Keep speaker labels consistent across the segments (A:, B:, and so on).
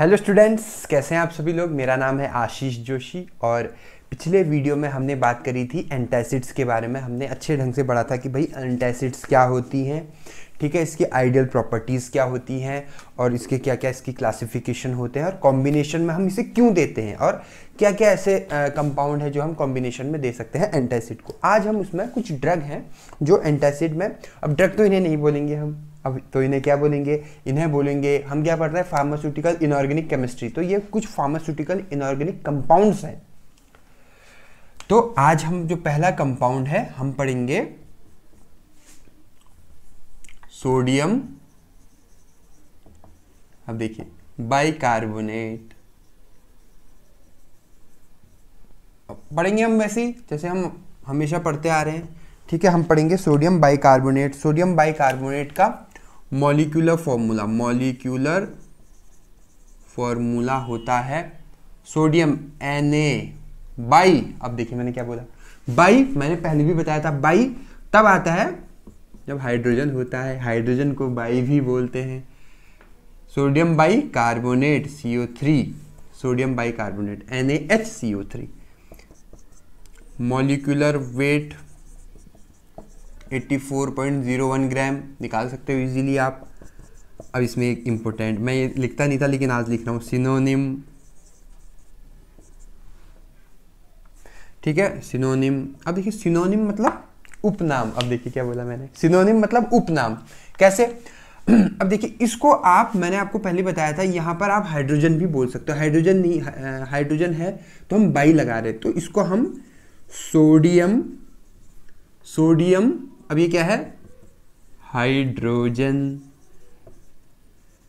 A: Hello students कैसे हैं आप सभी लोग मेरा नाम है आशीष जोशी और पिछले वीडियो में हमने बात करी थी एंटासिड्स के बारे में हमने अच्छे ढंग से पढ़ा था कि भाई एंटासिड्स क्या होती हैं ठीक है इसकी आइडियल प्रॉपर्टीज़ क्या होती हैं और इसके क्या क्या इसकी क्लासिफिकेशन होते हैं और कॉम्बिनेशन में हम इसे क्यों देते हैं और क्या क्या ऐसे कंपाउंड है जो हम कॉम्बिनेशन में दे सकते हैं एंटासिड को आज हम उसमें कुछ ड्रग हैं जो एंटासिड में अब ड्रग तो इन्हें नहीं बोलेंगे हम अब तो इन्हें क्या बोलेंगे इन्हें बोलेंगे हम क्या पढ़ रहे हैं फार्मास्यूटिकल इनऑर्गेनिक केमिस्ट्री तो ये कुछ फार्मास्यूटिकल इनऑर्गेनिक कंपाउंड्स हैं तो आज हम जो पहला कंपाउंड है हम पढ़ेंगे सोडियम अब देखिए बाइकार्बोनेट पढ़ेंगे हम वैसे ही जैसे हम हमेशा पढ़ते आ रहे हैं ठीक है हम पढ़ेंगे सोडियम बाइकार्बोनेट सोडियम बाइकार्बोनेट का मॉलिक्यूलर फॉर्मूला मॉलिक्यूलर फॉर्मूला होता है सोडियम एन ए बाई अब देखिए मैंने क्या बोला बाई मैंने पहले भी बताया था बाई तब आता है जब हाइड्रोजन होता है हाइड्रोजन को बाई भी बोलते हैं sodium bicarbonate C O three sodium bicarbonate N A H C O three molecular weight 84.01 gram निकाल सकते हो इजीली आप अब इसमें एक इम्पोर्टेंट मैं ये लिखता नहीं था लेकिन आज लिख रहा हूँ सिनोनिम ठीक है सिनोनिम अब देखिए सिनोनिम मतलब उपनाम अब देखिए क्या बोला मैंने सिनोनिम मतलब उपनाम कैसे अब देखिए इसको आप मैंने आपको पहले बताया था यहाँ पर आप हाइड्रोजन भी बोल सकते हो हाइड्रोजन नहीं हाइड्रोजन है तो हम बाई लगा रहे तो इसको हम सोडियम सोडियम अब ये क्या है हाइड्रोजन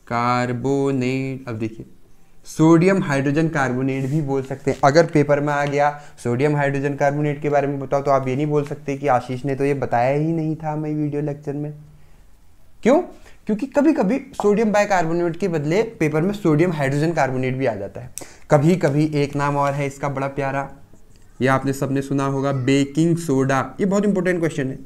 A: कार्बोनेट अब देखिए सोडियम हाइड्रोजन कार्बोनेट भी बोल सकते हैं अगर पेपर में आ गया सोडियम हाइड्रोजन कार्बोनेट के बारे में बताओ तो आप ये नहीं बोल सकते कि आशीष ने तो ये बताया ही नहीं था हमें वीडियो लेक्चर में क्यों क्योंकि कभी कभी सोडियम बाइकार्बोनेट के बदले पेपर में सोडियम हाइड्रोजन कार्बोनेट भी आ जाता है कभी कभी एक नाम और है इसका बड़ा प्यारा ये आपने सबने सुना होगा बेकिंग सोडा ये बहुत इंपॉर्टेंट क्वेश्चन है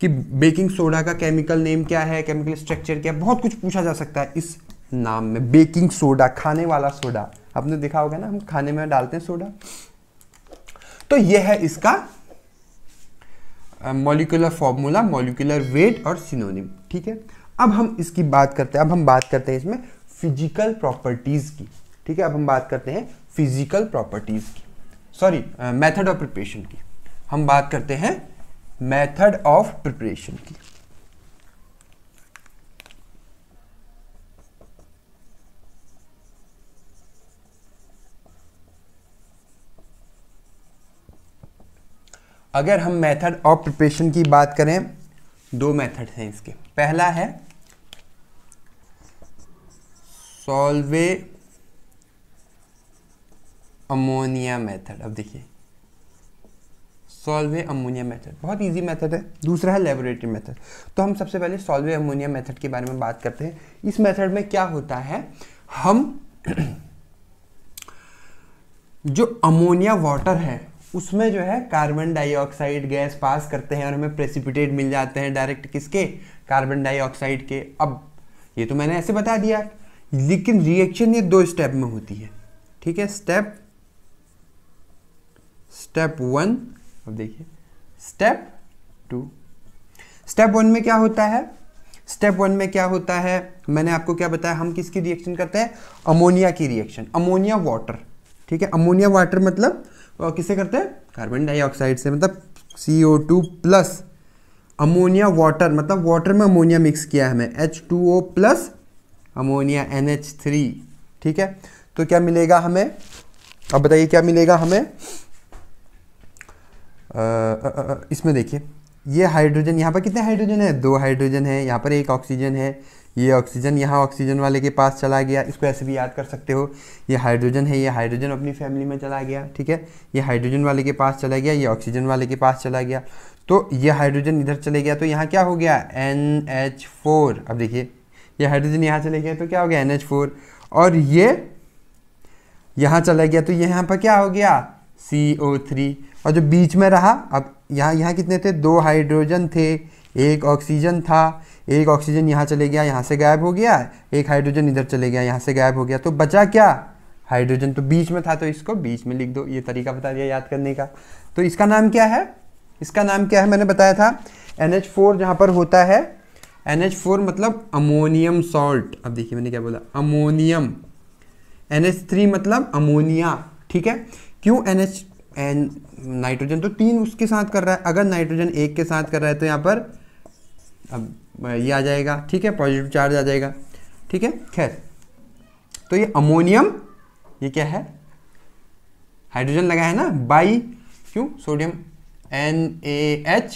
A: कि बेकिंग सोडा का केमिकल नेम क्या है केमिकल स्ट्रक्चर क्या है बहुत कुछ पूछा जा सकता है इस नाम में बेकिंग सोडा खाने वाला सोडा आपने देखा होगा ना हम खाने में डालते हैं सोडा तो यह है इसका मॉलिकुलर फॉर्मूला मॉलिकुलर वेट और सिनोनिम ठीक है अब हम इसकी बात करते हैं अब हम बात करते हैं इसमें फिजिकल प्रॉपर्टीज़ की ठीक है अब हम बात करते हैं फिजिकल प्रॉपर्टीज़ की सॉरी मेथड ऑफ प्रिपरेशन की हम बात करते हैं मेथड ऑफ प्रिपरेशन की अगर हम मेथड ऑफ प्रिपरेशन की बात करें दो मेथड हैं इसके पहला है सॉल्वे अमोनिया मेथड अब देखिए सॉल्वे अमोनिया मेथड बहुत इजी मेथड है दूसरा है लेबोरेटरी मेथड तो हम सबसे पहले सॉल्वे अमोनिया मेथड के बारे में बात करते हैं इस मेथड में क्या होता है हम जो अमोनिया वाटर है उसमें जो है कार्बन डाइऑक्साइड गैस पास करते हैं और हमें प्रेसिपिटेट मिल जाते हैं डायरेक्ट किसके कार्बन डाइऑक्साइड के अब ये तो मैंने ऐसे बता दिया लेकिन रिएक्शन ये दो स्टेप में होती है ठीक है स्टेप स्टेप वन अब देखिए स्टेप टू स्टेप वन में क्या होता है स्टेप वन में क्या होता है मैंने आपको क्या बताया हम किसकी रिएक्शन करते हैं अमोनिया की रिएक्शन अमोनिया वाटर ठीक है अमोनिया वाटर मतलब किसे करते हैं कार्बन डाइऑक्साइड से मतलब C O two plus ammonia water मतलब वाटर में अमोनिया मिक्स किया है हमें H two O plus ammonia N H three ठीक है तो क्या मिलेगा हमें अब बताइए क्या मिलेगा हमें इसमें देखिए ये हाइड्रोजन यहाँ पर कितने हाइड्रोजन है दो हाइड्रोजन है यहाँ पर एक ऑक्सीजन है ये ऑक्सीजन यहाँ ऑक्सीजन वाले के पास चला गया इसको ऐसे भी याद कर सकते हो ये हाइड्रोजन है ये हाइड्रोजन अपनी फैमिली में चला गया ठीक है ये हाइड्रोजन वाले के पास चला गया ये ऑक्सीजन वाले के पास चला गया तो ये हाइड्रोजन इधर चले गया तो यहाँ क्या हो गया एन एच फोर अब देखिए ये हाइड्रोजन यहाँ चले गया तो क्या हो गया एन एच फोर और ये यहाँ चला गया तो ये यहाँ पर क्या हो गया सी ओ थ्री और जो बीच में रहा अब यहाँ यहाँ कितने थे दो हाइड्रोजन थे एक ऑक्सीजन था एक ऑक्सीजन यहाँ चले गया यहाँ से गायब हो गया एक हाइड्रोजन इधर चले गया यहाँ से गायब हो गया तो बचा क्या हाइड्रोजन तो बीच में था तो इसको बीच में लिख दो ये तरीका बता दिया याद करने का तो इसका नाम क्या है इसका नाम क्या है मैंने बताया था एन एच फोर जहाँ पर होता है एन एच फोर मतलब अमोनियम सॉल्ट अब देखिए मैंने क्या बोला अमोनियम एन एच थ्री मतलब अमोनिया ठीक है क्यों एन एच एन नाइट्रोजन तो तीन उसके साथ कर रहा है अगर नाइट्रोजन एक के साथ कर रहा है तो यहाँ पर अब ये आ जाएगा ठीक है पॉजिटिव चार्ज आ जाएगा ठीक है खैर तो ये अमोनियम ये क्या है हाइड्रोजन लगा है ना बाई क्यों sodium N A H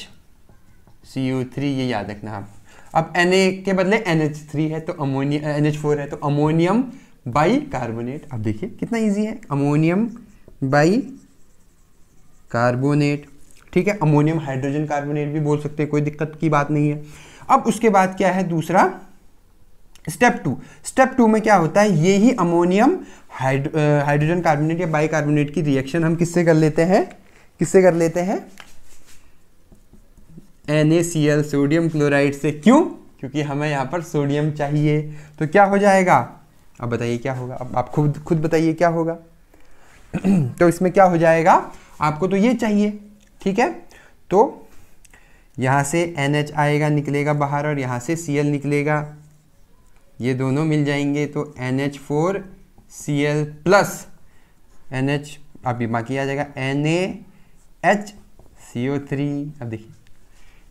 A: C U three ये याद रखना आप अब एन ए के बदले एन एच थ्री है तो अमोनियम एन एच फोर है तो अमोनियम बाई कार्बोनेट अब देखिए कितना ईजी है अमोनियम बाई कार्बोनेट ठीक है अमोनियम हाइड्रोजन कार्बोनेट भी बोल सकते हैं कोई दिक्कत की बात नहीं है अब उसके बाद क्या है दूसरा स्टेप टू स्टेप टू में क्या होता है ये ही अमोनियम हाइड्रोजन कार्बोनेट या बाई कार्बोनेट की रिएक्शन हम किससे कर लेते हैं किससे कर लेते हैं NaCl सोडियम क्लोराइड से क्यों क्योंकि हमें यहाँ पर सोडियम चाहिए तो क्या हो जाएगा अब बताइए क्या होगा अब आप खुद खुद बताइए क्या होगा तो इसमें क्या हो जाएगा आपको तो ये चाहिए ठीक है तो यहाँ से एन एच आएगा निकलेगा बाहर और यहाँ से सी एल निकलेगा ये दोनों मिल जाएंगे तो N H four C L plus N H अभी बाकी आ जाएगा N A H C O three अब देखिए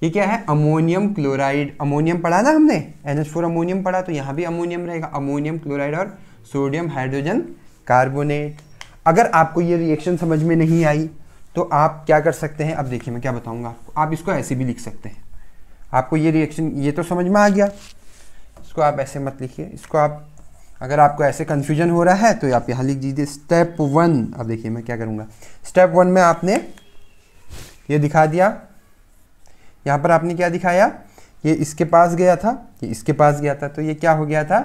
A: ये क्या है अमोनियम क्लोराइड अमोनियम पढ़ा ना हमने एन एच फोर अमोनियम पढ़ा तो यहाँ भी अमोनियम रहेगा अमोनियम क्लोराइड और सोडियम हाइड्रोजन कार्बोनेट अगर आपको ये रिएक्शन समझ में नहीं आई तो आप क्या कर सकते हैं अब देखिए मैं क्या आपको आप इसको ऐसे भी लिख सकते हैं आपको ये रिएक्शन ये तो समझ में आ गया इसको आप ऐसे मत लिखिए इसको आप अगर आपको ऐसे कन्फ्यूजन हो रहा है तो आप यहाँ लिख दीजिए स्टेप वन अब देखिए मैं क्या करूँगा स्टेप वन में आपने ये दिखा दिया यहाँ पर आपने क्या दिखाया ये इसके पास गया था ये इसके पास गया था तो ये क्या हो गया था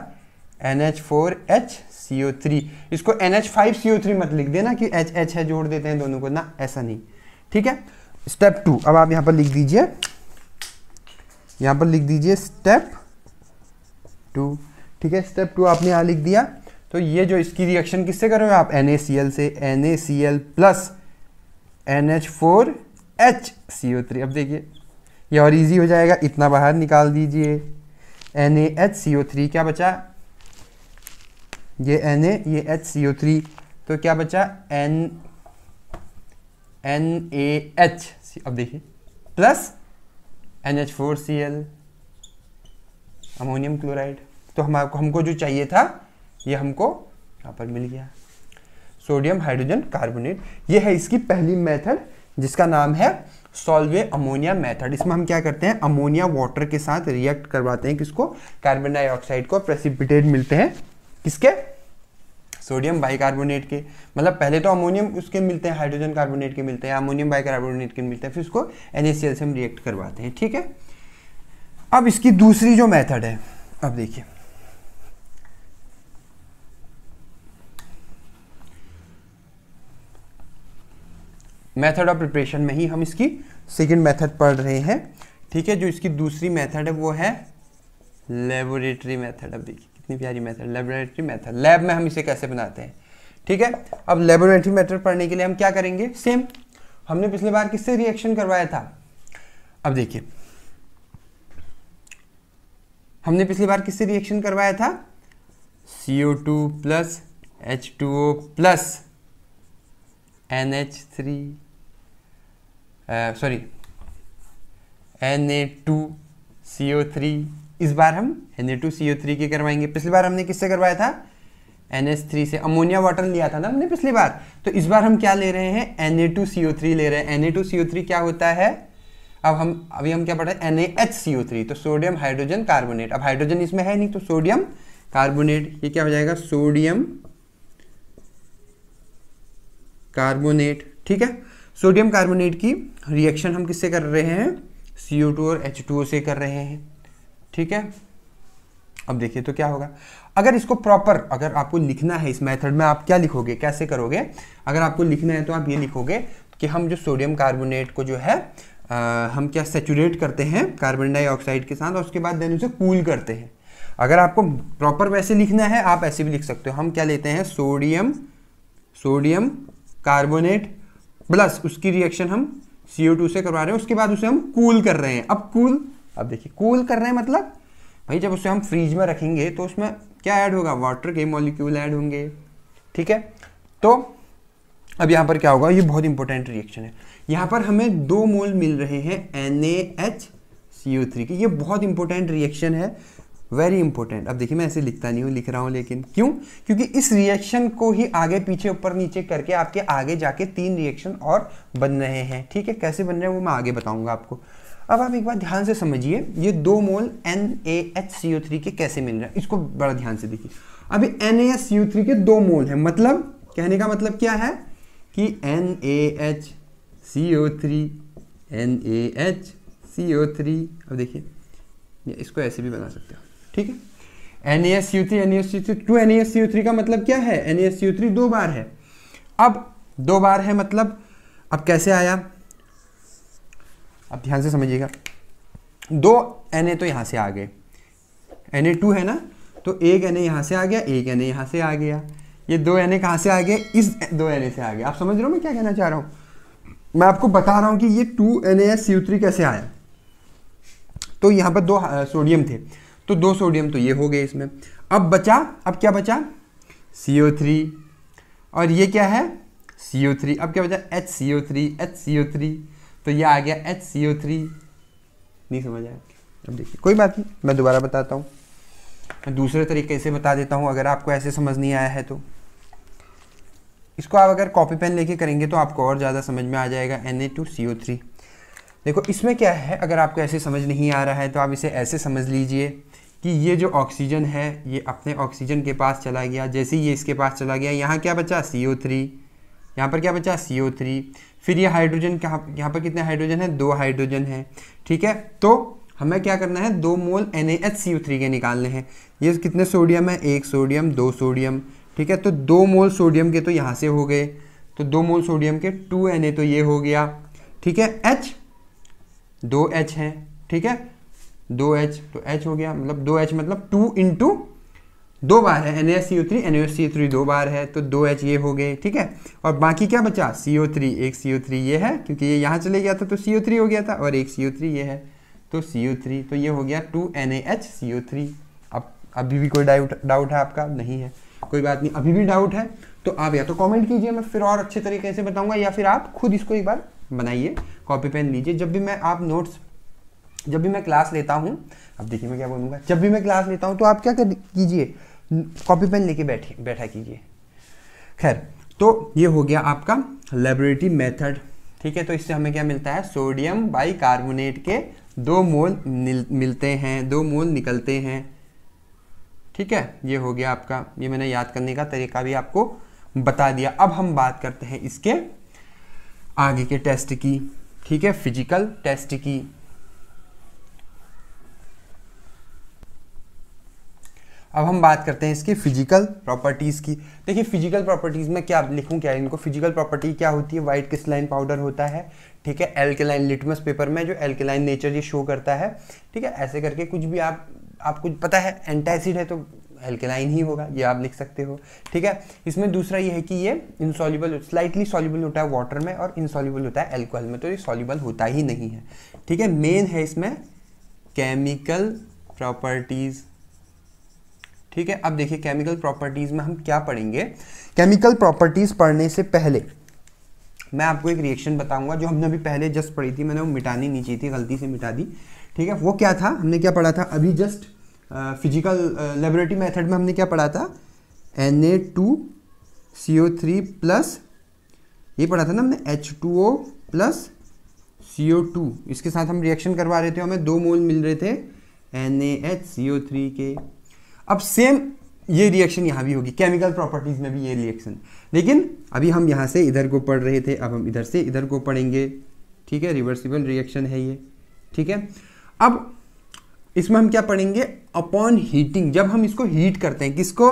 A: N H four H CO3 three इसको एन एच फाइव थ्री मत लिख देना कि एच एच है जोड़ देते हैं दोनों को ना ऐसा नहीं ठीक है स्टेप टू अब आप यहां पर लिख दीजिए यहां पर लिख दीजिए स्टेप टू ठीक है स्टेप टू आपने यहां लिख दिया तो ये जो इसकी रिएक्शन किससे करो आप एन से N plus N H four H three अब देखिए ये और इजी हो जाएगा इतना बाहर निकाल दीजिए एन ए एच थ्री क्या बचा ये एन ए ये एच सी ओ थ्री तो क्या बचा एन एन ए एच अब देखिए plus N H four C L ammonium chloride तो हम हमको जो चाहिए था ये हमको यहाँ पर मिल गया सोडियम हाइड्रोजन कार्बोनेट ये है इसकी पहली मेथड जिसका नाम है सॉल्वे अमोनिया मेथड इसमें हम क्या करते हैं अमोनिया वाटर के साथ रिएक्ट करवाते हैं किसको कार्बन डाइऑक्साइड को प्रेसिपिटेट मिलते हैं किसके सोडियम बाइकार्बोनेट के मतलब पहले तो अमोनियम उसके मिलते हैं हाइड्रोजन कार्बोनेट के मिलते हैं अमोनियम बाइकार्बोनेट के मिलते हैं फिर उसको एन से हम रिएक्ट करवाते हैं ठीक है अब इसकी दूसरी जो मेथड है अब देखिए मेथड ऑफ प्रिपरेशन में ही हम इसकी सेकेंड मेथड पढ़ रहे हैं ठीक है जो इसकी दूसरी मेथड है वो है लेबोरेटरी मेथड अब देखिए कितनी प्यारी मेथड लेबोरेटरी मेथड लैब में हम इसे कैसे बनाते हैं ठीक है अब लेबोरेटरी मेथड पढ़ने के लिए हम क्या करेंगे सेम हमने पिछले बार किससे रिएक्शन करवाया था अब देखिए हमने पिछली बार किससे रिएक्शन करवाया था CO two plus H two O plus N H three sorry N A two C O three इस बार हम एन ए के करवाएंगे पिछली बार हमने किससे करवाया था NH3 से अमोनिया वाटर लिया था ना हमने पिछली बार तो इस बार हम क्या ले रहे हैं Na2CO3 ले रहे हैं Na2CO3 क्या होता है अब हम अभी हम क्या पढ़ रहे हैं NaHCO3 तो सोडियम हाइड्रोजन कार्बोनेट अब हाइड्रोजन इसमें है नहीं तो सोडियम कार्बोनेट ये क्या हो जाएगा सोडियम कार्बोनेट ठीक है सोडियम कार्बोनेट की रिएक्शन हम किससे कर रहे हैं CO2 और H2O से कर रहे हैं ठीक है अब देखिए तो क्या होगा अगर इसको प्रॉपर अगर आपको लिखना है इस मेथड में आप क्या लिखोगे कैसे करोगे अगर आपको लिखना है तो आप ये लिखोगे कि हम जो सोडियम कार्बोनेट को जो है आ, हम क्या सेचुरेट करते हैं कार्बन डाइऑक्साइड के साथ और उसके बाद देन उसे कूल करते हैं अगर आपको प्रॉपर वैसे लिखना है आप ऐसे भी लिख सकते हो हम क्या लेते हैं सोडियम सोडियम कार्बोनेट प्लस उसकी रिएक्शन हम टू से करवा रहे हैं उसके बाद उसे हम कूल कर रहे हैं अब कूल अब देखिए कूल cool करना है मतलब भाई जब उसे हम फ्रीज में रखेंगे तो उसमें क्या ऐड होगा वाटर के मॉलिक्यूल ऐड होंगे ठीक है तो अब यहाँ पर क्या होगा ये बहुत इंपॉर्टेंट रिएक्शन है यहाँ पर हमें दो मोल मिल रहे हैं N A H C U three की ये बहुत इंपॉर्टेंट रिएक्शन है वेरी इंपॉर्टेंट अब देखिए मैं ऐसे लिखता नहीं हूँ लिख रहा हूँ लेकिन क्यों क्योंकि इस रिएक्शन को ही आगे पीछे ऊपर नीचे करके आपके आगे जाके तीन रिएक्शन और बन रहे हैं ठीक है कैसे बन रहे हैं वो मैं आगे बताऊंगा आपको अब आप एक बार ध्यान से समझिए ये दो mole N A H C O three के कैसे मिल रहे हैं इसको बड़ा ध्यान से देखिए अभी N A H C O three के दो मोल हैं मतलब कहने का मतलब क्या है कि N A H C O three N A H C O three अब देखिए इसको ऐसे भी बना सकते हो ठीक है N A S U three N S U three two N A S C U three का मतलब क्या है N A S C U three दो बार है अब दो बार है मतलब अब कैसे आया अब ध्यान से समझिएगा दो एन तो यहाँ से आ गए एन टू है ना तो एक एन ए यहाँ से आ गया एक एन ए यहाँ से आ गया ये दो एन ए कहाँ से आ गए इस दो एन ए से आ गया आप समझ रहे हो मैं क्या कहना चाह रहा हूँ मैं आपको बता रहा हूँ कि ये two N A C three कैसे आया तो यहाँ पर दो सोडियम थे तो दो सोडियम तो ये हो गए इसमें अब बचा अब क्या बचा सी ओ थ्री और ये क्या है सी ओ थ्री अब क्या बचा H C O three H C O three तो यह आ गया एच सी ओ थ्री नहीं समझ आया अब देखिए कोई बात नहीं मैं दोबारा बताता हूँ मैं दूसरे तरीके से बता देता हूँ अगर आपको ऐसे समझ नहीं आया है तो इसको आप अगर कॉपी पेन लेके करेंगे तो आपको और ज़्यादा समझ में आ जाएगा N A two C O three देखो इसमें क्या है अगर आपको ऐसे समझ नहीं आ रहा है तो आप इसे ऐसे समझ लीजिए कि ये जो ऑक्सीजन है ये अपने ऑक्सीजन के पास चला गया जैसे ही ये इसके पास चला गया यहाँ क्या बचा सी ओ थ्री यहाँ पर क्या बचा सी ओ थ्री फिर ये हाइड्रोजन कहाँ यहाँ पर कितने हाइड्रोजन है दो हाइड्रोजन है ठीक है तो हमें क्या करना है दो मोल एन के निकालने हैं ये कितने सोडियम है एक सोडियम दो सोडियम ठीक है तो दो मोल सोडियम के तो यहाँ से हो गए तो दो मोल सोडियम के टू एन तो ये हो गया ठीक है एच दो एच है ठीक है दो एच तो एच हो गया मतलब दो एच मतलब टू इंटू दो बार है N S C O three S C O three दो बार है तो दो एच ये हो गए ठीक है और बाकी क्या बचा सी ओ थ्री एक सी ओ थ्री ये है क्योंकि ये यहाँ चले गया था तो सी ओ थ्री हो गया था और एक सी ओ थ्री ये है तो सी ओ थ्री तो ये हो गया two N A H C O three अब अभी भी कोई डाउट डाउट है आपका नहीं है कोई बात नहीं अभी भी डाउट है तो आप या तो कमेंट कीजिए मैं फिर और अच्छे तरीके से बताऊंगा या फिर आप खुद इसको एक बार बनाइए कॉपी पेन लीजिए जब भी मैं आप नोट्स जब भी मैं क्लास लेता हूँ अब देखिए मैं क्या बोलूँगा जब भी मैं क्लास लेता हूँ तो आप क्या कीजिए कॉपी पेन लेके बैठे बैठा कीजिए खैर तो ये हो गया आपका लेबोरेटरी मेथड ठीक है तो इससे हमें क्या मिलता है सोडियम बाई कार्बोनेट के दो मोल मिलते हैं दो मोल निकलते हैं ठीक है ये हो गया आपका ये मैंने याद करने का तरीका भी आपको बता दिया अब हम बात करते हैं इसके आगे के टेस्ट की ठीक है फिजिकल टेस्ट की अब हम बात करते हैं इसकी फिजिकल प्रॉपर्टीज़ की देखिए फिजिकल प्रॉपर्टीज़ में क्या लिखूँ क्या इनको फिजिकल प्रॉपर्टी क्या होती है वाइट क्रिस्टलाइन पाउडर होता है ठीक है एल्केलाइन लिटमस पेपर में जो एल्केलाइन नेचर ये शो करता है ठीक है ऐसे करके कुछ भी आप आपको पता है एंटासिड है तो एल्केलाइन ही होगा ये आप लिख सकते हो ठीक है इसमें दूसरा ये है कि ये इनसॉल्यूबल स्लाइटली सॉल्यूबल होता है वाटर में और इनसॉल्यूबल होता है एल्कोहल में तो ये सॉल्यूबल होता ही नहीं है ठीक है मेन है इसमें केमिकल प्रॉपर्टीज़ ठीक है अब देखिए केमिकल प्रॉपर्टीज में हम क्या पढ़ेंगे केमिकल प्रॉपर्टीज पढ़ने से पहले मैं आपको एक रिएक्शन बताऊंगा जो हमने अभी पहले जस्ट पढ़ी थी मैंने वो मिटानी नीचे थी गलती से मिटा दी ठीक है वो क्या था हमने क्या पढ़ा था अभी जस्ट फिजिकल लेबोरेटरी मेथड में हमने क्या पढ़ा था N A two C O three plus ये पढ़ा था ना हमने H two O plus C O two इसके साथ हम रिएक्शन करवा रहे थे हमें दो मोल मिल रहे थे N A H C O three के अब सेम ये रिएक्शन यहाँ भी होगी केमिकल प्रॉपर्टीज़ में भी ये रिएक्शन लेकिन अभी हम यहाँ से इधर को पढ़ रहे थे अब हम इधर से इधर को पढ़ेंगे ठीक है रिवर्सिबल रिएक्शन है ये ठीक है अब इसमें हम क्या पढ़ेंगे अपॉन हीटिंग जब हम इसको हीट करते हैं किसको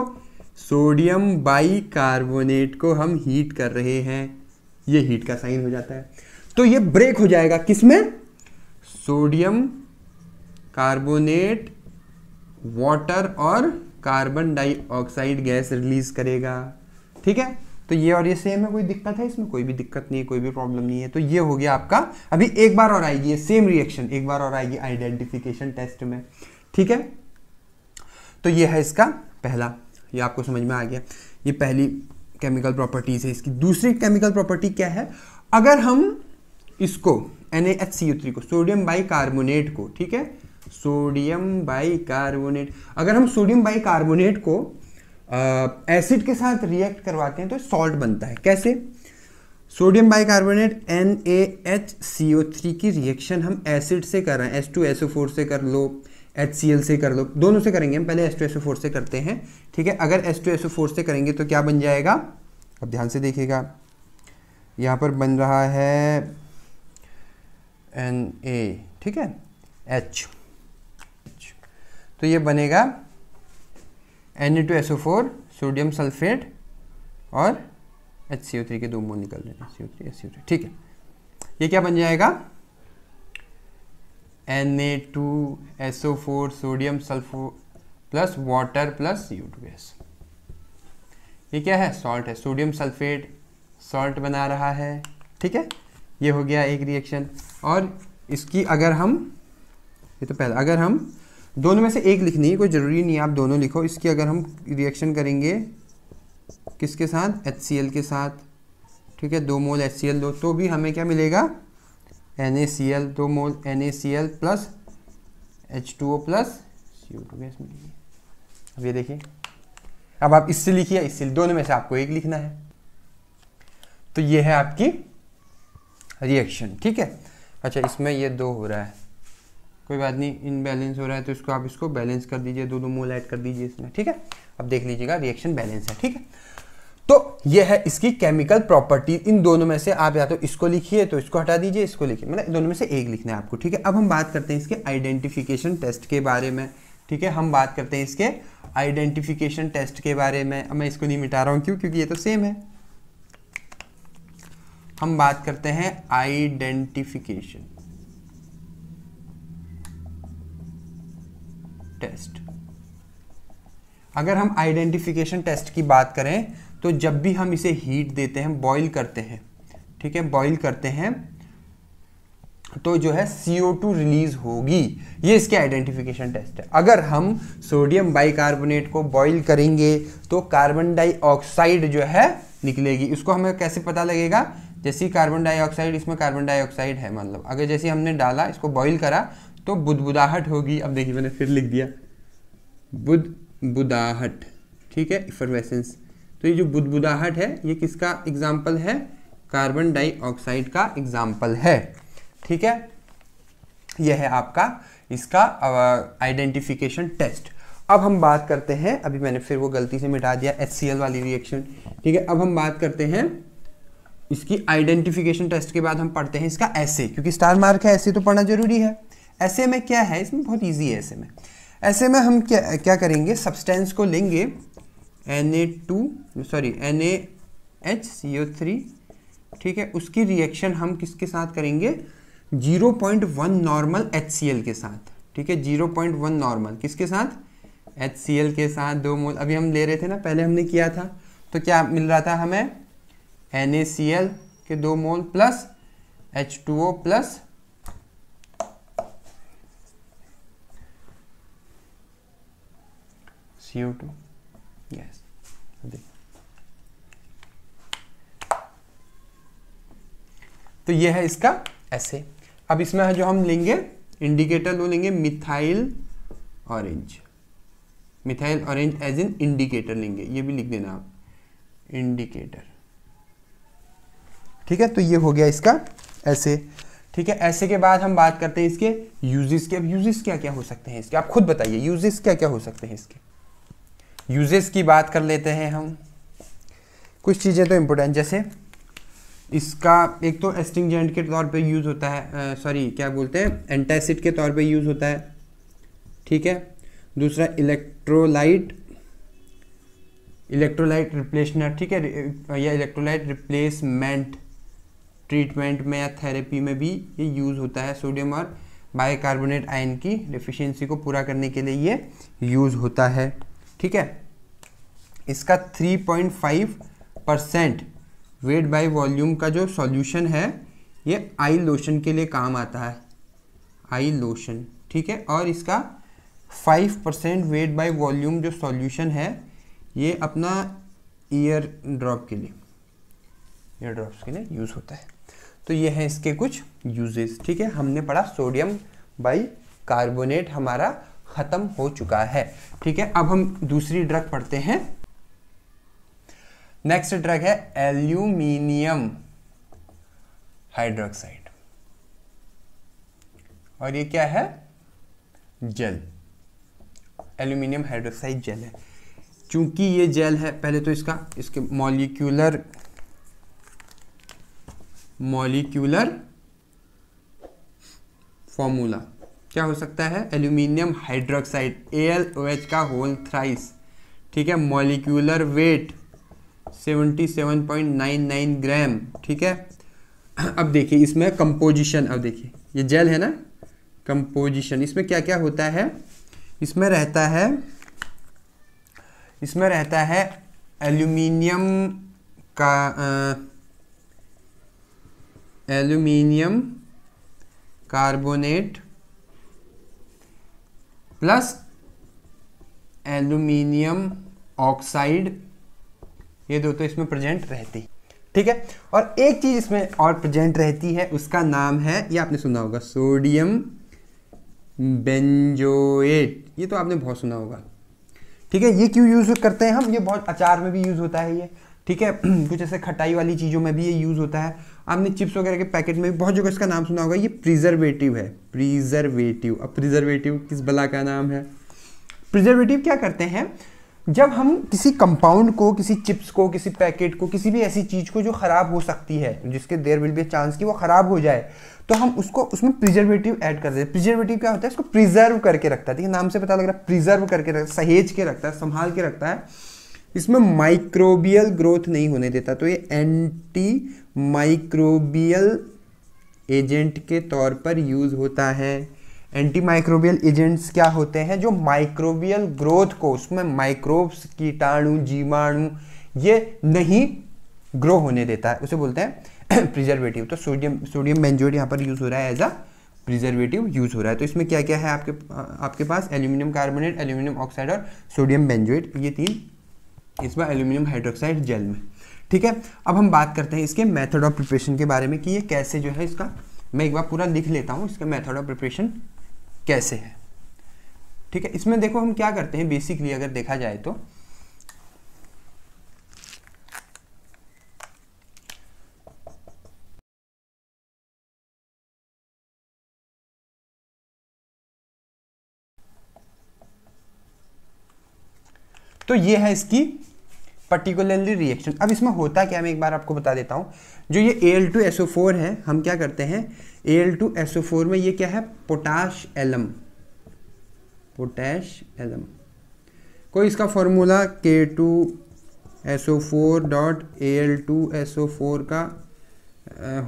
A: सोडियम बाई कार्बोनेट को हम हीट कर रहे हैं ये हीट का साइन हो जाता है तो ये ब्रेक हो जाएगा किसमें सोडियम कार्बोनेट वाटर और कार्बन डाइऑक्साइड गैस रिलीज करेगा ठीक है तो ये और ये सेम है कोई दिक्कत है इसमें कोई भी दिक्कत नहीं है कोई भी प्रॉब्लम नहीं है तो ये हो गया आपका अभी एक बार और आएगी ये सेम रिएक्शन एक बार और आएगी आइडेंटिफिकेशन टेस्ट में ठीक है तो ये है इसका पहला ये आपको समझ में आ गया ये पहली केमिकल प्रॉपर्टीज़ है इसकी दूसरी केमिकल प्रॉपर्टी क्या है अगर हम इसको एन को सोडियम बाई कार्बोनेट को ठीक है सोडियम बाइकार्बोनेट अगर हम सोडियम बाइकार्बोनेट को एसिड के साथ रिएक्ट करवाते हैं तो सॉल्ट बनता है कैसे sodium bicarbonate N A H C O three की रिएक्शन हम एसिड से कर रहे हैं S two S O four से कर लो एच सी एल से कर लो दोनों से करेंगे हम पहले S two S O four से करते हैं ठीक है अगर S two S O four से करेंगे तो क्या बन जाएगा अब ध्यान से देखिएगा यहाँ पर बन रहा है एन ए ठीक है एच तो ये बनेगा N two SO four sodium sulphate और एच सी ओ थ्री के दो मोल निकल रहे हैं C O three H C O three ठीक है ये क्या बन जाएगा N A two S O four sodium sulpho plus water plus C O two gas ये क्या है सॉल्ट है सोडियम सल्फेट सॉल्ट बना रहा है ठीक है ये हो गया एक रिएक्शन और इसकी अगर हम ये तो पहला अगर हम दोनों में से एक लिखनी है कोई ज़रूरी नहीं आप दोनों लिखो इसकी अगर हम रिएक्शन करेंगे किसके साथ एच के साथ ठीक है दो मोल एच दो तो भी हमें क्या मिलेगा एन ए सी एल दो mole N A C L plus H two O plus C O two gas मिलेगी अब ये देखिए अब आप इससे लिखिए इससे दोनों में से आपको एक लिखना है तो ये है आपकी रिएक्शन ठीक है अच्छा इसमें ये दो हो रहा है कोई बात नहीं इनबैलेंस हो रहा है तो इसको आप इसको बैलेंस कर दीजिए दो दो मोल ऐड कर दीजिए इसमें ठीक है अब देख लीजिएगा रिएक्शन बैलेंस है ठीक है तो ये है इसकी केमिकल प्रॉपर्टी इन दोनों में से आप या तो इसको लिखिए तो इसको हटा दीजिए इसको लिखिए मतलब दोनों में से एक लिखना है आपको ठीक है अब हम बात करते हैं इसके आइडेंटिफिकेशन टेस्ट के बारे में ठीक है हम बात करते हैं इसके आइडेंटिफिकेशन टेस्ट के बारे में अब मैं इसको नहीं मिटा रहा हूँ क्यों क्योंकि ये तो सेम है हम बात करते हैं आइडेंटिफिकेशन टेस्ट अगर हम आइडेंटिफिकेशन टेस्ट की बात करें तो जब भी हम इसे हीट देते हैं बॉईल करते हैं ठीक है बॉईल करते हैं तो जो है CO2 रिलीज होगी ये इसके आइडेंटिफिकेशन टेस्ट है अगर हम सोडियम बाइकार्बोनेट को बॉईल करेंगे तो कार्बन डाइऑक्साइड जो है निकलेगी इसको हमें कैसे पता लगेगा जैसे कार्बन डाइऑक्साइड इसमें कार्बन डाइऑक्साइड है मतलब अगर जैसे हमने डाला इसको बॉईल करा तो बुदबुदाहट होगी अब देखिए मैंने फिर लिख दिया बुद बुदाहट ठीक है इफरवेसेंस तो ये जो बुदबुदाहट है ये किसका एग्जाम्पल है कार्बन डाइऑक्साइड का एग्जाम्पल है ठीक है यह है आपका इसका आइडेंटिफिकेशन uh, टेस्ट अब हम बात करते हैं अभी मैंने फिर वो गलती से मिटा दिया एच वाली रिएक्शन ठीक है अब हम बात करते हैं इसकी आइडेंटिफिकेशन टेस्ट के बाद हम पढ़ते हैं इसका ऐसे क्योंकि स्टार मार्क है ऐसे तो पढ़ना जरूरी है ऐसे में क्या है इसमें बहुत ईजी है ऐसे में ऐसे में हम क्या क्या करेंगे सब्सटेंस को लेंगे N A two sorry N A H C O three ठीक है उसकी रिएक्शन हम किसके साथ करेंगे zero point one normal H C L के साथ ठीक है जीरो पॉइंट वन नॉर्मल किसके साथ एच सी एल के साथ दो मोल अभी हम ले रहे थे ना पहले हमने किया था तो क्या मिल रहा था हमें एन ए सी एल के दो mole plus H two O plus CO2 gas. तो ये है इसका ऐसे अब इसमें जो हम लेंगे इंडिकेटर वो लेंगे methyl orange methyl orange as an indicator लेंगे ये भी लिख देना आप इंडिकेटर ठीक है तो ये हो गया इसका ऐसे ठीक है ऐसे के बाद हम बात करते हैं इसके यूजेस के अब यूजेस क्या क्या हो सकते हैं इसके आप खुद बताइए यूजेस क्या क्या हो सकते हैं इसके यूजेस की बात कर लेते हैं हम कुछ चीज़ें तो इम्पोर्टेंट जैसे इसका एक तो एस्टिंगजेंट के तौर पे यूज़ होता है सॉरी क्या बोलते हैं एंटासिड के तौर पे यूज़ होता है ठीक है दूसरा इलेक्ट्रोलाइट इलेक्ट्रोलाइट रिप्लेसनर ठीक है या इलेक्ट्रोलाइट रिप्लेसमेंट ट्रीटमेंट में या थेरेपी में भी ये यूज़ होता है सोडियम और बायकार्बोनेट आयन की डिफिशियंसी को पूरा करने के लिए ये यूज़ होता है ठीक है इसका 3.5 परसेंट वेट बाय वॉल्यूम का जो सॉल्यूशन है ये आई लोशन के लिए काम आता है आई लोशन ठीक है और इसका 5 परसेंट वेट बाय वॉल्यूम जो सॉल्यूशन है ये अपना ईयर ड्रॉप के लिए ईयर ड्रॉप्स के लिए यूज़ होता है तो ये हैं इसके कुछ यूजेस ठीक है हमने पढ़ा सोडियम बाई कार्बोनेट हमारा खत्म हो चुका है ठीक है अब हम दूसरी ड्रग पढ़ते हैं नेक्स्ट ड्रग है एल्यूमिनियम हाइड्रोक्साइड और ये क्या है जेल एल्यूमिनियम हाइड्रोक्साइड जेल है चूंकि ये जेल है पहले तो इसका इसके मॉलिक्यूलर मॉलिक्यूलर फॉर्मूला क्या हो सकता है aluminium hydroxide A L O H का होल थ्राइस ठीक है मॉलिक्यूलर वेट 77.99 ग्राम ठीक है अब देखिए इसमें कंपोजिशन अब देखिए ये जेल है ना कंपोजिशन इसमें क्या क्या होता है इसमें रहता है इसमें रहता है एल्यूमिनियम का aluminium carbonate plus aluminium oxide ये दो तो इसमें प्रेजेंट रहती ठीक है और एक चीज़ इसमें और प्रेजेंट रहती है उसका नाम है ये आपने सुना होगा सोडियम बेंजोएट ये तो आपने बहुत सुना होगा ठीक है ये क्यों यूज़ करते हैं हम ये बहुत अचार में भी यूज़ होता है ये ठीक है कुछ ऐसे खटाई वाली चीज़ों में भी ये यूज़ होता है आपने चिप्स वगैरह के पैकेट में बहुत जगह इसका नाम सुना होगा ये प्रिजर्वेटिव है प्रिजर्वेटिव अब प्रिजर्वेटिव किस बला का नाम है प्रिजर्वेटिव क्या करते हैं जब हम किसी कंपाउंड को किसी चिप्स को किसी पैकेट को किसी भी ऐसी चीज़ को जो ख़राब हो सकती है जिसके देर विल बी चांस कि वो ख़राब हो जाए तो हम उसको उसमें प्रिजर्वेटिव ऐड कर देते हैं प्रिजर्वेटिव क्या होता है इसको प्रिजर्व करके रखता है ठीक है नाम से पता लग रहा है प्रिजर्व करके रख सहेज के रखता है संभाल के रखता है इसमें माइक्रोबियल ग्रोथ नहीं होने देता तो ये एंटी माइक्रोबियल एजेंट के तौर पर यूज़ होता है एंटी माइक्रोबियल एजेंट्स क्या होते हैं जो माइक्रोबियल ग्रोथ को उसमें माइक्रोब्स कीटाणु जीवाणु ये नहीं ग्रो होने देता है उसे बोलते हैं प्रिजर्वेटिव तो सोडियम सोडियम बेंजोइड यहाँ पर यूज़ हो रहा है एज अ प्रिजर्वेटिव यूज़ हो रहा है तो इसमें क्या क्या है आपके आपके पास एल्यूमिनियम कार्बोनेट एल्यूमिनियम ऑक्साइड और सोडियम बेंजोइट ये तीन इस बार एल्यूमिनियम हाइड्रोक्साइड जेल में ठीक है अब हम बात करते हैं इसके मेथड ऑफ प्रिपरेशन के बारे में कि ये कैसे जो है इसका मैं एक बार पूरा लिख लेता हूँ इसका मेथड ऑफ प्रिपरेशन कैसे है ठीक है इसमें देखो हम क्या करते हैं बेसिकली अगर देखा जाए तो तो ये है इसकी पर्टिकुलरली रिएक्शन अब इसमें होता क्या मैं एक बार आपको बता देता हूँ जो ये L two S O four है हम क्या करते हैं L two S O four में ये क्या है पोटाश एलम पोटैश एलम कोई इसका formula K two S O four dot A L two S O four का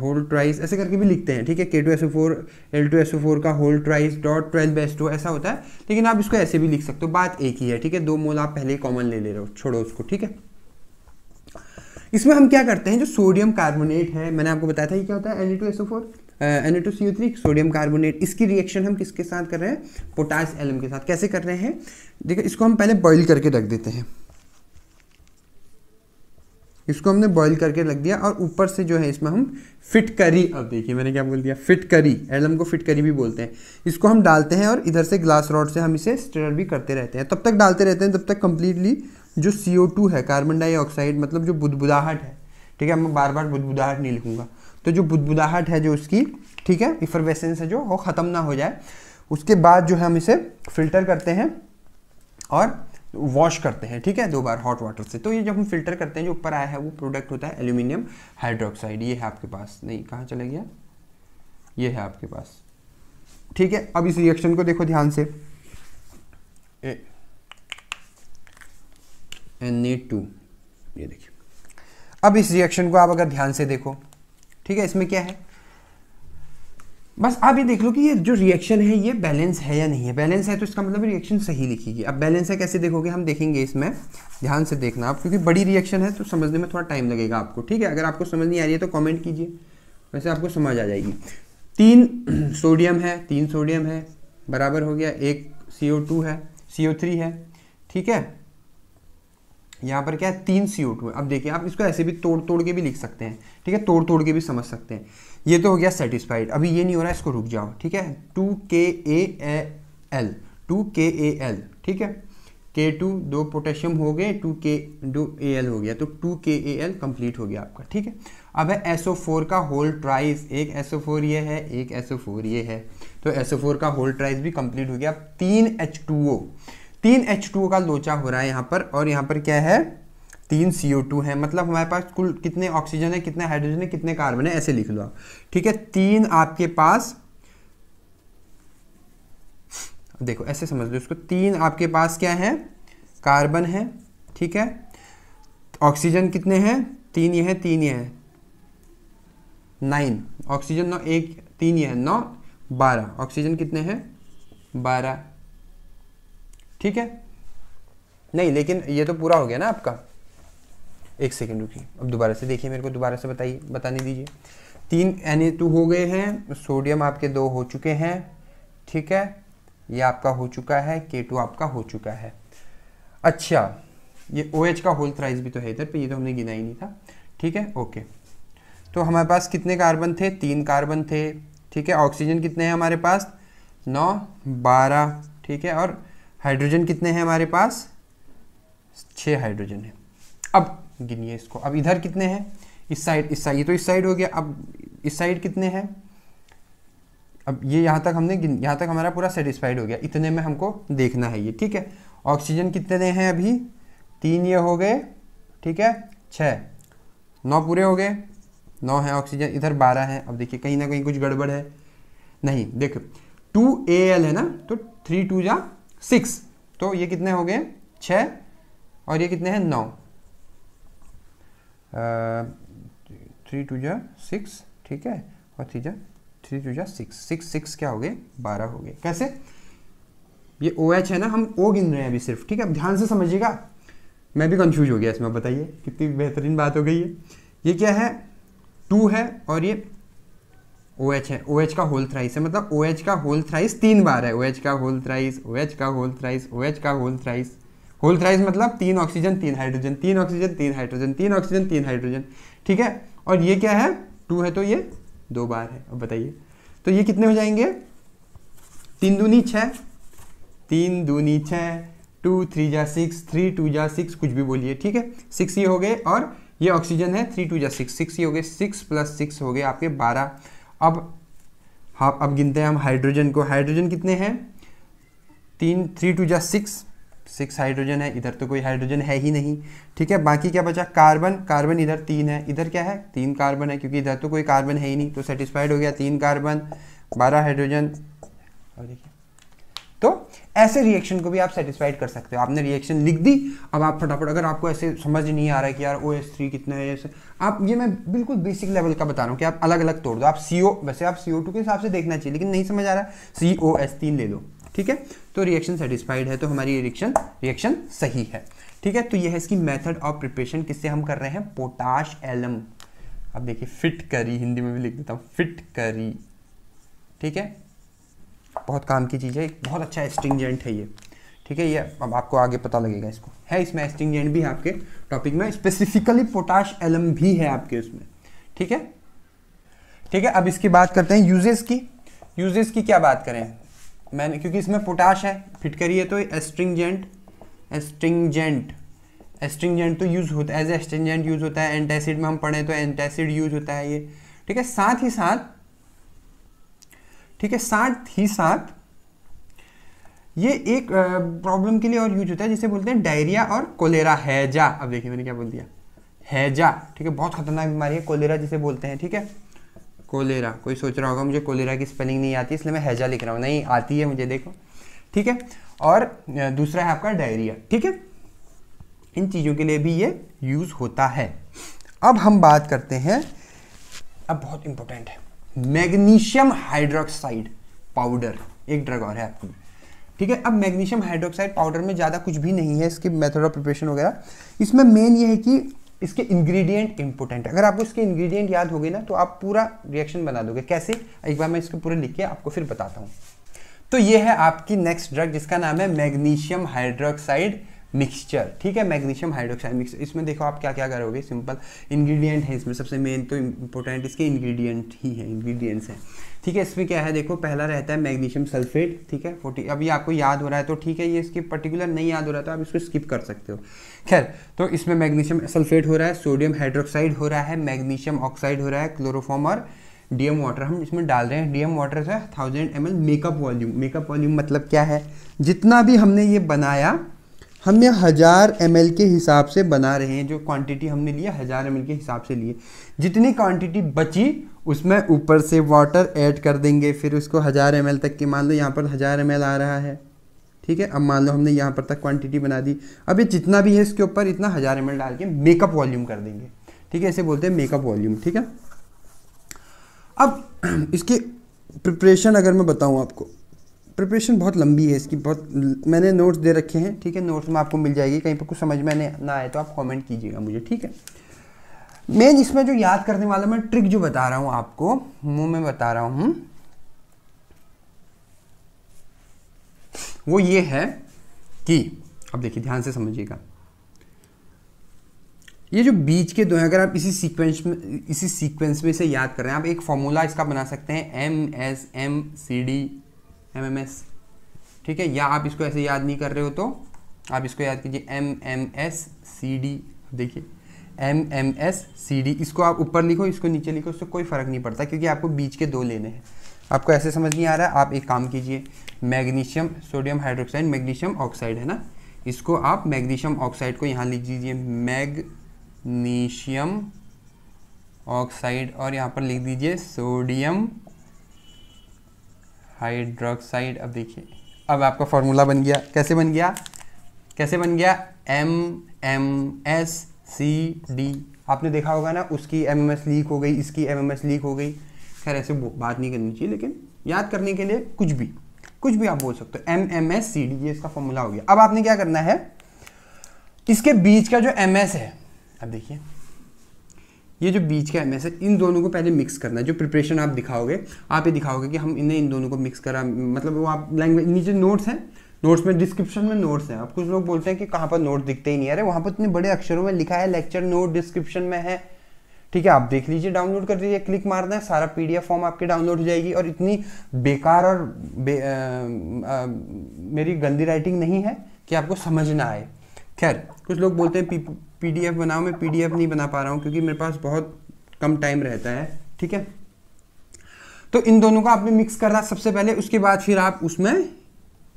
A: होल ट्राइस ऐसे करके भी लिखते हैं ठीक है K two S O four L two S O four का whole thrice dot twelve S two ऐसा होता है लेकिन आप इसको ऐसे भी लिख सकते हो बात एक ही है ठीक है दो मोल आप पहले ही कॉमन ले ले रहे हो छोड़ो उसको ठीक है इसमें हम क्या करते हैं जो सोडियम कार्बोनेट है मैंने आपको बताया था ये क्या होता है N two SO four N two C three sodium carbonate इसकी रिएक्शन हम किसके साथ कर रहे हैं पोटास एलम के साथ कैसे कर रहे हैं देखिए इसको हम पहले बॉईल करके रख देते हैं इसको हमने बॉईल करके रख दिया और ऊपर से जो है इसमें हम फिट करी अब देखिए मैंने क्या बोल दिया फिट करी एलम को फिट करी भी बोलते हैं इसको हम डालते हैं और इधर से ग्लास रॉड से हम इसे स्टर भी करते रहते हैं तब तक डालते रहते हैं तब तक कंप्लीटली जो सी है कार्बन डाइऑक्साइड मतलब जो बुदबुदाहट है ठीक है मैं बार बार बुदबुदाहट नहीं लिखूंगा तो जो बुदबुदाहट है जो उसकी ठीक है इफरवेसेंस है जो वो ख़त्म ना हो जाए उसके बाद जो है हम इसे फिल्टर करते हैं और वॉश करते हैं ठीक है दो बार हॉट वाटर से तो ये जब हम फिल्टर करते हैं जो ऊपर आया है वो प्रोडक्ट होता है एल्यूमिनियम हाइड्रोक्साइड ये है आपके पास नहीं कहाँ चला गया ये है आपके पास ठीक है अब इस रिएक्शन को देखो ध्यान से ए, एन ए टू ये देखिए अब इस रिएक्शन को आप अगर ध्यान से देखो ठीक है इसमें क्या है बस आप ये देख लो कि ये जो रिएक्शन है ये बैलेंस है या नहीं है बैलेंस है तो इसका मतलब रिएक्शन सही लिखेगी अब बैलेंस है कैसे देखोगे हम देखेंगे इसमें ध्यान से देखना आप क्योंकि बड़ी रिएक्शन है तो समझने में थोड़ा टाइम लगेगा आपको ठीक है अगर आपको समझ नहीं आ रही है तो कॉमेंट कीजिए वैसे आपको समझ आ जाएगी तीन सोडियम है तीन सोडियम है बराबर हो गया एक सी है सी है ठीक है यहाँ पर क्या है तीन सी है अब देखिए आप इसको ऐसे भी तोड़ तोड़ के भी लिख सकते हैं ठीक है तोड़ तोड़ के भी समझ सकते हैं ये तो हो गया सेटिस्फाइड अभी ये नहीं हो रहा इसको रुक जाओ ठीक है टू के ए एल टू के ए एल ठीक है के टू दो पोटेशियम हो गए टू के दो ए एल हो गया तो टू के ए एल कंप्लीट हो गया आपका ठीक है अब है एसओ फोर का होल ट्राइस एक एसओ फोर ये है एक एसओ फोर ये है तो एसओ फोर का होल ट्राइस भी कंप्लीट हो गया अब तीन एच टू ओ तीन एच टू का लोचा हो रहा है यहाँ पर और यहाँ पर क्या है तीन सी ओ टू है मतलब हमारे पास कुल कितने ऑक्सीजन है कितने हाइड्रोजन है कितने कार्बन है ऐसे लिख लो आप ठीक है तीन आपके पास देखो ऐसे समझ लो इसको तीन आपके पास क्या है कार्बन है ठीक है ऑक्सीजन कितने हैं तीन ये है तीन ये है नाइन ऑक्सीजन नौ एक तीन ये है नौ बारह ऑक्सीजन कितने हैं बारह ठीक है नहीं लेकिन ये तो पूरा हो गया ना आपका एक सेकेंड रुकिए अब दोबारा से देखिए मेरे को दोबारा से बताइए बताने दीजिए तीन एन टू हो गए हैं सोडियम आपके दो हो चुके हैं ठीक है ये आपका हो चुका है के टू आपका हो चुका है अच्छा ये ओ OH का होल प्राइस भी तो है इधर पे ये तो हमने गिना ही नहीं था ठीक है ओके तो हमारे पास कितने कार्बन थे तीन कार्बन थे ठीक है ऑक्सीजन कितने हैं हमारे पास नौ बारह ठीक है और हाइड्रोजन कितने हैं हमारे पास छः हाइड्रोजन है अब गिनिए इसको अब इधर कितने हैं इस साइड इस साइड ये तो इस साइड हो गया अब इस साइड कितने हैं अब ये यहाँ तक हमने यहाँ तक हमारा पूरा सेटिस्फाइड हो गया इतने में हमको देखना है ये ठीक है ऑक्सीजन कितने हैं अभी तीन ये हो गए ठीक है छः नौ पूरे हो गए नौ हैं ऑक्सीजन इधर बारह हैं अब देखिए कहीं ना कहीं कुछ गड़बड़ है नहीं देखो टू ए एल है ना तो थ्री टू जा सिक्स तो ये कितने हो गए छ और ये कितने हैं नौ थ्री टू जा सिक्स ठीक है और थ्री जा थ्री टू जा सिक्स सिक्स सिक्स क्या हो गए बारह हो गए कैसे ये ओ OH एच है ना हम ओ गिन रहे हैं अभी सिर्फ ठीक है अब ध्यान से समझिएगा मैं भी कंफ्यूज हो गया इसमें बताइए कितनी बेहतरीन बात हो गई है ये क्या है टू है और ये ओ OH है ओ OH का होल थ्राइस है मतलब ओ OH का होल थ्राइस तीन बार है ओ OH का होल थ्राइस ओ OH का होल थ्राइस ओ OH का होल थ्राइस होल थ्राइस मतलब तीन ऑक्सीजन तीन हाइड्रोजन तीन ऑक्सीजन तीन हाइड्रोजन तीन ऑक्सीजन तीन हाइड्रोजन ठीक है और ये क्या है टू है तो ये दो बार है अब बताइए तो ये कितने हो जाएंगे तीन दूनी छ तीन दूनी छ टू थ्री जा सिक्स थ्री टू जा सिक्स कुछ भी बोलिए ठीक है सिक्स ये हो गए और ये ऑक्सीजन है थ्री टू जा सिक्स सिक्स ये हो गए सिक्स प्लस सिक्स हो गए आपके बारह अब हाँ अब गिनते हैं हम हाइड्रोजन को हाइड्रोजन कितने हैं तीन थ्री टू जा सिक्स सिक्स हाइड्रोजन है इधर तो कोई हाइड्रोजन है ही नहीं ठीक है बाकी क्या बचा कार्बन कार्बन इधर तीन है इधर क्या है तीन कार्बन है क्योंकि इधर तो कोई कार्बन है ही नहीं तो सेटिस्फाइड हो गया तीन कार्बन बारह हाइड्रोजन और देखिए तो ऐसे रिएक्शन को भी आप सेटिस्फाइड कर सकते हो आपने रिएक्शन लिख दी अब आप फटाफट अगर आपको ऐसे समझ नहीं आ रहा है कि यार ओ एस थ्री कितना है ऐसे आप ये मैं बिल्कुल बेसिक लेवल का बता रहा हूँ कि आप अलग अलग तोड़ दो आप सी ओ वैसे आप सी ओ टू के हिसाब से देखना चाहिए लेकिन नहीं समझ आ रहा है सी ओ एस तीन ले लो ठीक है तो रिएक्शन सेटिस्फाइड है तो हमारी रिएक्शन रिएक्शन सही है ठीक है तो यह है इसकी मेथड ऑफ प्रिपरेशन किससे हम कर रहे हैं पोटाश एलम अब देखिए फिट करी हिंदी में भी लिख देता हूँ फिट करी ठीक है बहुत काम की चीज़ है एक बहुत अच्छा एस्टिंगजेंट है ये ठीक है ये अब आपको आगे पता लगेगा इसको है इसमें एस्टिंगजेंट भी आपके टॉपिक में स्पेसिफिकली पोटाश एलम भी है आपके उसमें ठीक है ठीक है अब इसकी बात करते हैं यूजेस की यूजेस की क्या बात करें मैंने क्योंकि इसमें पोटाश है फिट करिए तो एस्ट्रिंगजेंट एस्ट्रिंगजेंट एस्ट्रिंगजेंट तो यूज़ होता है एज एस्ट्रिंजेंट यूज़ होता है एंटासिड में हम पढ़ें तो एंटासिड यूज़ होता है ये ठीक है साथ ही साथ ठीक है साथ ही साथ ये एक प्रॉब्लम के लिए और यूज होता है जिसे बोलते हैं डायरिया और कोलेरा हैजा अब देखिए मैंने क्या बोल दिया हैजा ठीक है बहुत खतरनाक बीमारी है कोलेरा जिसे बोलते हैं ठीक है कोलेरा कोई सोच रहा होगा मुझे कोलेरा की स्पेलिंग नहीं आती इसलिए मैं हैजा लिख रहा हूँ नहीं आती है मुझे देखो ठीक है और दूसरा है आपका डायरिया ठीक है इन चीज़ों के लिए भी ये यूज़ होता है अब हम बात करते हैं अब बहुत इम्पोर्टेंट है मैग्नीशियम हाइड्रोक्साइड पाउडर एक ड्रग और है आपकी ठीक है अब मैग्नीशियम हाइड्रोक्साइड पाउडर में ज़्यादा कुछ भी नहीं है इसके मेथड ऑफ प्रिपरेशन वगैरह इसमें मेन ये है कि इसके इंग्रेडिएंट इंपोर्टेंट अगर आपको इसके इंग्रेडिएंट याद हो गए ना तो आप पूरा रिएक्शन बना दोगे कैसे एक बार मैं इसको पूरा लिख के आपको फिर बताता हूँ तो ये है आपकी नेक्स्ट ड्रग जिसका नाम है मैग्नीशियम हाइड्रोक्साइड मिक्सचर ठीक है मैग्नीशियम हाइड्रोक्साइड मिक्सर इसमें देखो आप क्या क्या करोगे सिंपल इंग्रेडिएंट है इसमें सबसे मेन तो इंपॉर्टेंट इसके इंग्रेडिएंट ही है इंग्रेडिएंट्स हैं ठीक है इसमें क्या है देखो पहला रहता है मैग्नीशियम सल्फेट ठीक है फोर्टी अभी आपको याद हो रहा है तो ठीक है ये इसकी पर्टिकुलर नहीं याद हो रहा है तो आप इसको स्किप कर सकते हो खैर तो इसमें मैग्नीशियम सल्फेट हो रहा है सोडियम हाइड्रोक्साइड हो रहा है मैग्नीशियम ऑक्साइड हो रहा है क्लोरोफॉम और डीएम वाटर हम इसमें डाल रहे हैं डीएम वाटर से thousand M make up volume make up volume मतलब क्या है जितना भी हमने ये बनाया हम यहाँ हज़ार एम के हिसाब से बना रहे हैं जो क्वांटिटी हमने लिया हज़ार एम के हिसाब से लिए जितनी क्वांटिटी बची उसमें ऊपर से वाटर ऐड कर देंगे फिर उसको हज़ार एम तक के मान लो यहाँ पर हज़ार एम आ रहा है ठीक है अब मान लो हमने यहाँ पर तक क्वांटिटी बना दी अब ये जितना भी है इसके ऊपर इतना हज़ार एम डाल के मेकअप वॉल्यूम कर देंगे ठीक है ऐसे बोलते हैं मेकअप वॉल्यूम ठीक है अब इसकी प्रिपरेशन अगर मैं बताऊँ आपको प्रिपरेशन बहुत लंबी है इसकी बहुत मैंने नोट्स दे रखे हैं ठीक है नोट्स में आपको मिल जाएगी कहीं पर कुछ समझ में ना आए तो आप कमेंट कीजिएगा मुझे ठीक है मेन इसमें जो याद करने वाला मैं ट्रिक जो बता रहा हूँ आपको मुँह में बता रहा हूँ वो ये है कि अब देखिए ध्यान से समझिएगा ये जो बीच के दो हैं अगर आप इसी सीक्वेंस में इसी सीक्वेंस में से याद कर रहे हैं आप एक फॉर्मूला इसका बना सकते हैं M S M C D M M S ठीक है या आप इसको ऐसे याद नहीं कर रहे हो तो आप इसको याद कीजिए M M S C D देखिए M M S C D इसको आप ऊपर लिखो इसको नीचे लिखो इससे कोई फ़र्क नहीं पड़ता क्योंकि आपको बीच के दो लेने हैं आपको ऐसे समझ नहीं आ रहा है आप एक काम कीजिए magnesium sodium hydroxide magnesium oxide है ना इसको आप मैग्नीशियम ऑक्साइड को यहाँ लिख दीजिए मैग्नीशियम ऑक्साइड और यहाँ पर लिख दीजिए सोडियम हाइड्रोक्साइड अब देखिए अब आपका फॉर्मूला बन गया कैसे बन गया कैसे बन गया M M S C D आपने देखा होगा ना उसकी एम एम एस लीक हो गई इसकी एम एम एस लीक हो गई खैर ऐसे बात नहीं करनी चाहिए लेकिन याद करने के लिए कुछ भी कुछ भी आप बोल सकते हो M M S C D ये इसका फॉर्मूला हो गया अब आपने क्या करना है इसके बीच का जो एम एस है अब देखिए ये जो बीच का एमएस है इन दोनों को पहले मिक्स करना है जो प्रिपरेशन आप दिखाओगे आप ये दिखाओगे कि हम इन्हें इन दोनों को मिक्स करा मतलब वो आप लैंग्वेज नीचे नोट्स हैं नोट्स में डिस्क्रिप्शन में नोट्स हैं अब कुछ लोग बोलते हैं कि कहाँ पर नोट दिखते ही नहीं आ रहे वहाँ पर इतने बड़े अक्षरों में लिखा है लेक्चर नोट डिस्क्रिप्शन में है ठीक है आप देख लीजिए डाउनलोड कर दीजिए क्लिक मारना है सारा पीडीएफ फॉर्म आपकी डाउनलोड हो जाएगी और इतनी बेकार और बे, आ, आ, मेरी गंदी राइटिंग नहीं है कि आपको समझ ना आए खैर कुछ लोग बोलते हैं पीडीएफ बनाओ मैं पीडीएफ नहीं बना पा रहा हूँ क्योंकि मेरे पास बहुत कम टाइम रहता है ठीक है तो इन दोनों को आपने मिक्स करना सबसे पहले उसके बाद फिर आप उसमें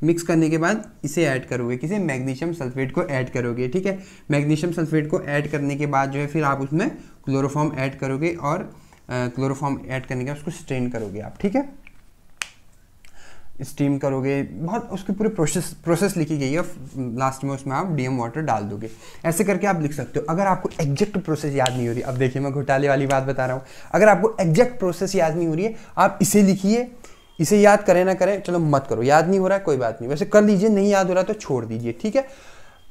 A: मिक्स करने के बाद इसे ऐड करोगे किसे मैग्नीशियम सल्फेट को ऐड करोगे ठीक है मैग्नीशियम सल्फेट को ऐड करने के बाद जो है फिर आप उसमें क्लोरोफॉर्म ऐड करोगे और क्लोरोफॉर्म ऐड करने के बाद उसको स्ट्रेन करोगे आप ठीक है स्टीम करोगे बहुत उसकी पूरी प्रोसेस प्रोसेस लिखी गई है लास्ट में उसमें आप डीएम वाटर डाल दोगे ऐसे करके आप लिख सकते हो अगर आपको एग्जैक्ट प्रोसेस याद नहीं हो रही अब देखिए मैं घोटाले वाली बात बता रहा हूँ अगर आपको एग्जैक्ट प्रोसेस याद नहीं हो रही है आप इसे लिखिए इसे याद करें ना करें चलो मत करो याद नहीं हो रहा है कोई बात नहीं वैसे कर लीजिए नहीं याद हो रहा तो छोड़ दीजिए ठीक है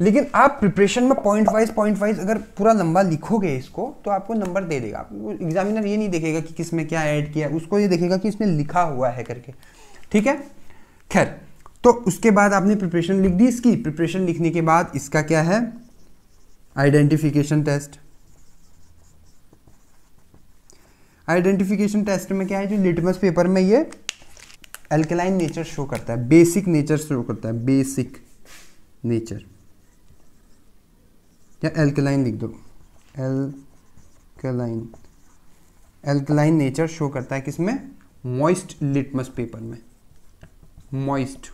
A: लेकिन आप प्रिपरेशन में पॉइंट वाइज पॉइंट वाइज अगर पूरा लंबा लिखोगे इसको तो आपको नंबर दे देगा आपको एग्जामिनर ये नहीं देखेगा कि किस में क्या ऐड किया उसको ये देखेगा कि इसमें लिखा हुआ है करके ठीक है खैर तो उसके बाद आपने प्रिपरेशन लिख दी इसकी प्रिपरेशन लिखने के बाद इसका क्या है आइडेंटिफिकेशन टेस्ट आइडेंटिफिकेशन टेस्ट में क्या है जो लिटमस पेपर में ये एल्कलाइन नेचर शो करता है बेसिक नेचर शो करता है बेसिक नेचर या एल्कलाइन लिख दो एल्कलाइन एल्कलाइन नेचर शो करता है किसमें मॉइस्ट लिटमस पेपर में मॉइस्ट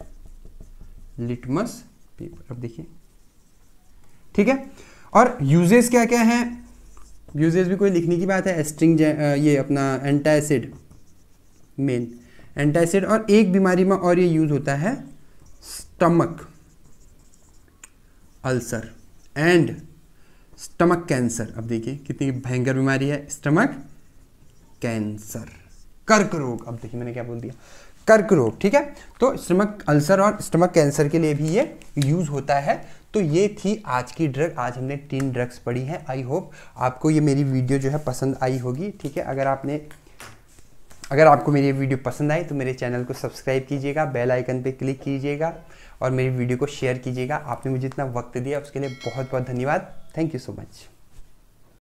A: लिटमस पेपर अब देखिए ठीक है और यूजेस क्या क्या हैं यूजेस भी कोई लिखने की बात है स्ट्रिंग ये अपना एंटासिड मेन एंटासिड और एक बीमारी में और ये यूज होता है stomach ulcer and stomach cancer अब देखिए कितनी भयंकर बीमारी है स्टमक कैंसर कर्क रोग अब देखिए मैंने क्या बोल दिया कर्क रोग ठीक है तो स्टमक अल्सर और स्टमक कैंसर के लिए भी ये यूज़ होता है तो ये थी आज की ड्रग आज हमने तीन ड्रग्स पढ़ी हैं आई होप आपको ये मेरी वीडियो जो है पसंद आई होगी ठीक है अगर आपने अगर आपको मेरी ये वीडियो पसंद आई तो मेरे चैनल को सब्सक्राइब कीजिएगा बेल आइकन पे क्लिक कीजिएगा और मेरी वीडियो को शेयर कीजिएगा आपने मुझे इतना वक्त दिया उसके लिए बहुत बहुत धन्यवाद थैंक यू सो मच